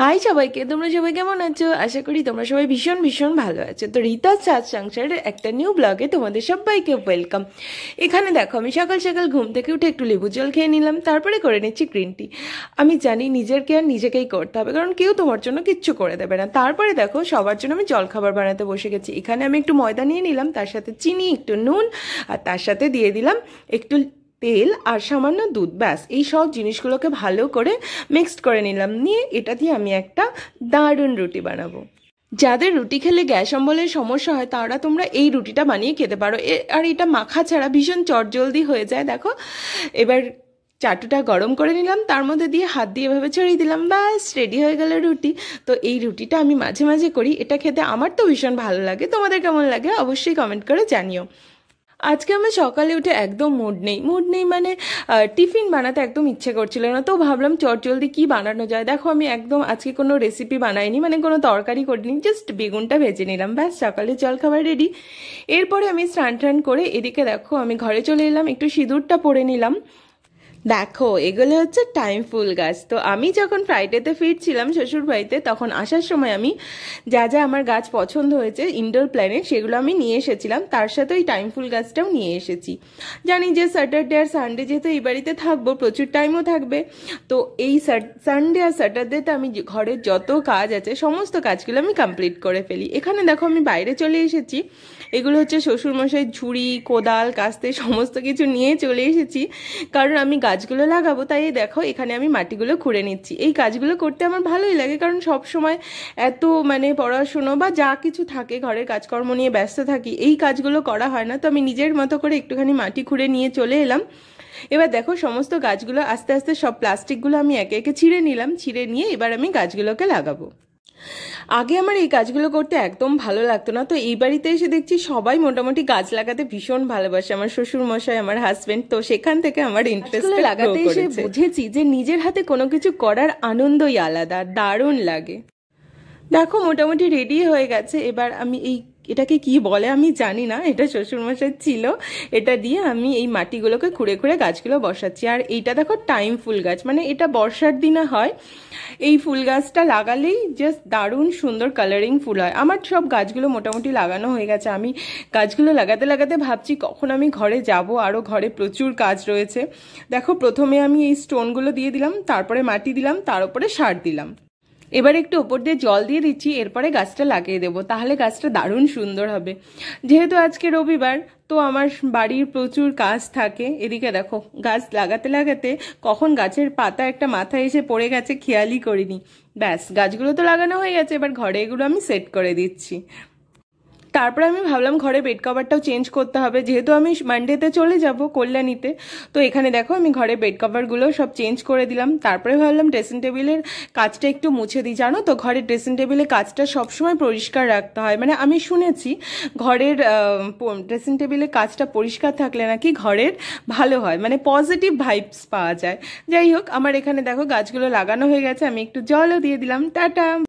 high সবাইকে তোমরা সবাই কেমন আছো আশা করি তোমরা সবাই ভীষণ ভীষণ ভালো আছো তো রীতা সাজ সংসারের একটা নিউ ব্লগে তোমাদের সবাইকে ওয়েলকাম এখানে দেখো আমি সকাল সকাল ঘুম থেকে উঠে একটু লেবু জল খেয়ে নিলাম তারপরে করে নিচ্ছি গ্রিন টি আমি জানি নিজের কেয়ার নিজেকেই করতে হবে কারণ কেউ তোমার জন্য কিচ্ছু করে দেবে না তারপরে দেখো সবার জন্য আমি জলখাবার বানাতে বসে গেছি এখানে আমি একটু ময়দা নিয়ে নিলাম তার সাথে চিনি একটু নুন আর তার সাথে দিয়ে দিলাম একটু তেল আর সামান্য দুধ ব্যাস এই সব জিনিসগুলোকে ভালো করে মিক্সড করে নিলাম নিয়ে এটা দিয়ে আমি একটা দারুণ রুটি বানাবো যাদের রুটি খেলে গ্যাস অম্বলের সমস্যা হয় তারা তোমরা এই রুটিটা বানিয়ে খেতে পারো আর এটা মাখা ছাড়া ভীষণ চটজলদি হয়ে যায় দেখো এবার চাটুটা গরম করে নিলাম তার মধ্যে দিয়ে হাত দিয়ে এভাবে ছড়িয়ে দিলাম ব্যাস রেডি হয়ে গেল রুটি তো এই রুটিটা আমি মাঝে মাঝে করি এটা খেতে আমার তো ভীষণ ভালো লাগে তোমাদের কেমন লাগে অবশ্যই কমেন্ট করে জানিও আজকে আমার সকালে উঠে একদম মুড নেই মুড নেই মানে টিফিন বানাতে একদম ইচ্ছে করছিল না তো ভাবলাম চটজলদি কি বানানো যায় দেখো আমি একদম আজকে কোনো রেসিপি বানাইনি মানে কোনো তরকারি করিনি জাস্ট বেগুনটা ভেজে নিলাম ব্যাস সকালে জল খাবার রেডি এরপরে আমি স্নান টান করে এদিকে দেখো আমি ঘরে চলে এলাম একটু সিঁদুরটা পরে নিলাম দেখো এগুলো হচ্ছে টাইম ফুল গাছ তো আমি যখন ফ্রাইডেতে ফিরছিলাম শ্বশুরবাড়িতে তখন আসার সময় আমি যা যা আমার গাছ পছন্দ হয়েছে ইনডোর প্ল্যানে সেগুলো আমি নিয়ে এসেছিলাম তার সাথে ওই টাইম ফুল গাছটাও নিয়ে এসেছি জানি যে স্যাটারডে আর সানডে যেহেতু এই বাড়িতে থাকবো প্রচুর টাইমও থাকবে তো এই সানডে আর স্যাটারডেতে আমি ঘরের যত কাজ আছে সমস্ত কাজগুলো আমি কমপ্লিট করে ফেলি এখানে দেখো আমি বাইরে চলে এসেছি এগুলো হচ্ছে শ্বশুরমশাই ঝুড়ি কোদাল কাস্তে সমস্ত কিছু নিয়ে চলে এসেছি কারণ আমি গাছ গাছগুলো লাগাবো তাই দেখো এখানে আমি মাটিগুলো খুঁড়ে নিচ্ছি এই কাজগুলো করতে আমার ভালোই লাগে কারণ সব সময় এত মানে পড়াশুনো বা যা কিছু থাকে ঘরের কাজকর্ম নিয়ে ব্যস্ত থাকি এই কাজগুলো করা হয় না তো আমি নিজের মতো করে একটুখানি মাটি খুঁড়ে নিয়ে চলে এলাম এবার দেখো সমস্ত গাছগুলো আস্তে আস্তে সব প্লাস্টিকগুলো আমি একে একে ছিঁড়ে নিলাম ছিঁড়ে নিয়ে এবার আমি গাছগুলোকে লাগাবো আগে আমার এই কাজগুলো করতে একদম ভালো লাগতো না তো এই বাড়িতে এসে দেখছি সবাই মোটামুটি গাছ লাগাতে ভীষণ ভালোবাসে আমার শ্বশুর মশাই আমার হাজবেন্ড তো সেখান থেকে আমার ইন্টারেস্ট লাগাতে এসে বুঝেছি যে নিজের হাতে কোনো কিছু করার আনন্দই আলাদা দারুণ লাগে দেখো মোটামুটি রেডি হয়ে গেছে এবার আমি এই এটাকে কি বলে আমি জানি না এটা শ্বশুরমশাই ছিল এটা দিয়ে আমি এই মাটিগুলোকে খুঁড়ে খুঁড়ে গাছগুলো বসাচ্ছি আর এইটা দেখো টাইম ফুল গাছ মানে এটা বর্ষার দিনে হয় এই ফুল গাছটা লাগালেই জাস্ট দারুণ সুন্দর কালারিং ফুল হয় আমার সব গাছগুলো মোটামুটি লাগানো হয়ে গেছে আমি গাছগুলো লাগাতে লাগাতে ভাবছি কখন আমি ঘরে যাব আরও ঘরে প্রচুর কাজ রয়েছে দেখো প্রথমে আমি এই স্টোনগুলো দিয়ে দিলাম তারপরে মাটি দিলাম তার উপরে সার দিলাম এবার একটু ওপর দিয়ে জল দিয়ে দিচ্ছি এরপরে গাছটা লাগিয়ে দেবো তাহলে গাছটা দারুণ সুন্দর হবে যেহেতু আজকে রবিবার তো আমার বাড়ির প্রচুর কাজ থাকে এদিকে দেখো গাছ লাগাতে লাগাতে কখন গাছের পাতা একটা মাথায় এসে পড়ে গেছে খেয়ালই করিনি ব্যাস গাছগুলো তো লাগানো হয়ে গেছে এবার ঘরে এগুলো আমি সেট করে দিচ্ছি তারপরে আমি ভাবলাম ঘরে বেড কভারটাও চেঞ্জ করতে হবে যেহেতু আমি মানডেতে চলে যাব কল্যাণীতে তো এখানে দেখো আমি ঘরে বেড কভারগুলো সব চেঞ্জ করে দিলাম তারপরে ভাবলাম ড্রেসিং টেবিলের কাজটা একটু মুছে দিই জানো তো ঘরের ড্রেসিং টেবিলে কাজটা সবসময় পরিষ্কার রাখতে হয় মানে আমি শুনেছি ঘরের ড্রেসিং টেবিলে কাজটা পরিষ্কার থাকলে নাকি ঘরের ভালো হয় মানে পজিটিভ ভাইবস পাওয়া যায় যাই হোক আমার এখানে দেখো গাছগুলো লাগানো হয়ে গেছে আমি একটু জলও দিয়ে দিলাম টাটা